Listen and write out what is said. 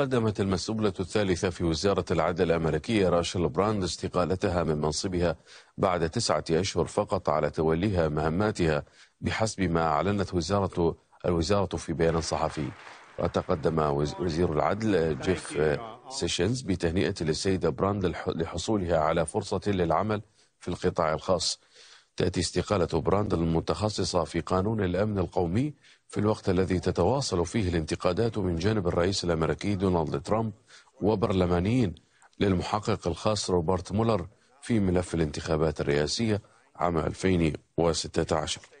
قدمت المسؤولة الثالثة في وزارة العدل الأمريكية راشل براند استقالتها من منصبها بعد تسعة أشهر فقط على توليها مهماتها بحسب ما أعلنت وزارة الوزارة في بيان صحفي وتقدم وزير العدل جيف سيشنز بتهنئة للسيدة براند لحصولها على فرصة للعمل في القطاع الخاص تأتي استقالة براند المتخصصة في قانون الأمن القومي في الوقت الذي تتواصل فيه الانتقادات من جانب الرئيس الأمريكي دونالد ترامب وبرلمانيين للمحقق الخاص روبرت مولر في ملف الانتخابات الرئاسية عام 2016